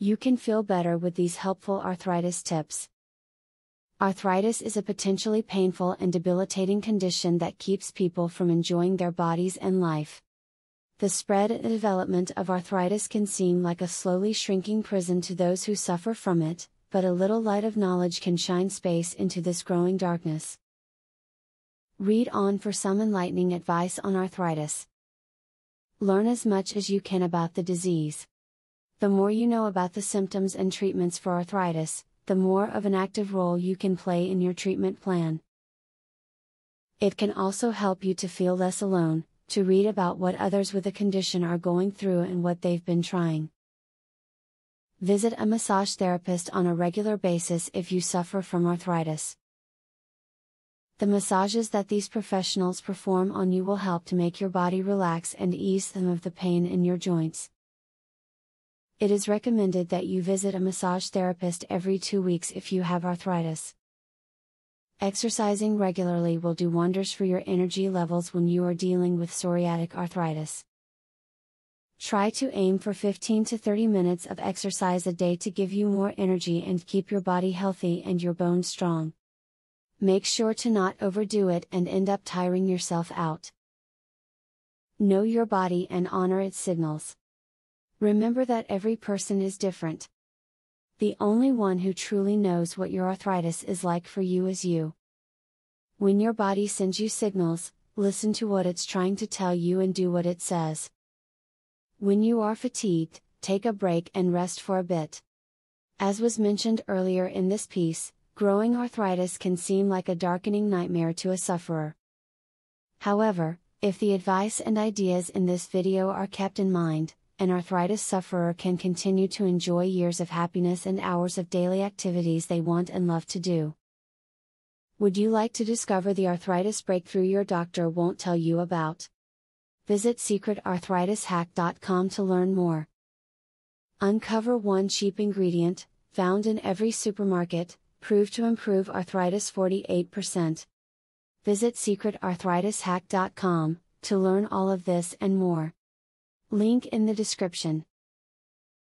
You can feel better with these helpful arthritis tips. Arthritis is a potentially painful and debilitating condition that keeps people from enjoying their bodies and life. The spread and development of arthritis can seem like a slowly shrinking prison to those who suffer from it, but a little light of knowledge can shine space into this growing darkness. Read on for some enlightening advice on arthritis. Learn as much as you can about the disease. The more you know about the symptoms and treatments for arthritis, the more of an active role you can play in your treatment plan. It can also help you to feel less alone, to read about what others with a condition are going through and what they've been trying. Visit a massage therapist on a regular basis if you suffer from arthritis. The massages that these professionals perform on you will help to make your body relax and ease some of the pain in your joints it is recommended that you visit a massage therapist every two weeks if you have arthritis. Exercising regularly will do wonders for your energy levels when you are dealing with psoriatic arthritis. Try to aim for 15 to 30 minutes of exercise a day to give you more energy and keep your body healthy and your bones strong. Make sure to not overdo it and end up tiring yourself out. Know your body and honor its signals. Remember that every person is different. The only one who truly knows what your arthritis is like for you is you. When your body sends you signals, listen to what it's trying to tell you and do what it says. When you are fatigued, take a break and rest for a bit. As was mentioned earlier in this piece, growing arthritis can seem like a darkening nightmare to a sufferer. However, if the advice and ideas in this video are kept in mind, an arthritis sufferer can continue to enjoy years of happiness and hours of daily activities they want and love to do. Would you like to discover the arthritis breakthrough your doctor won't tell you about? Visit secretarthritishack.com to learn more. Uncover one cheap ingredient, found in every supermarket, proved to improve arthritis 48%. Visit secretarthritishack.com to learn all of this and more link in the description.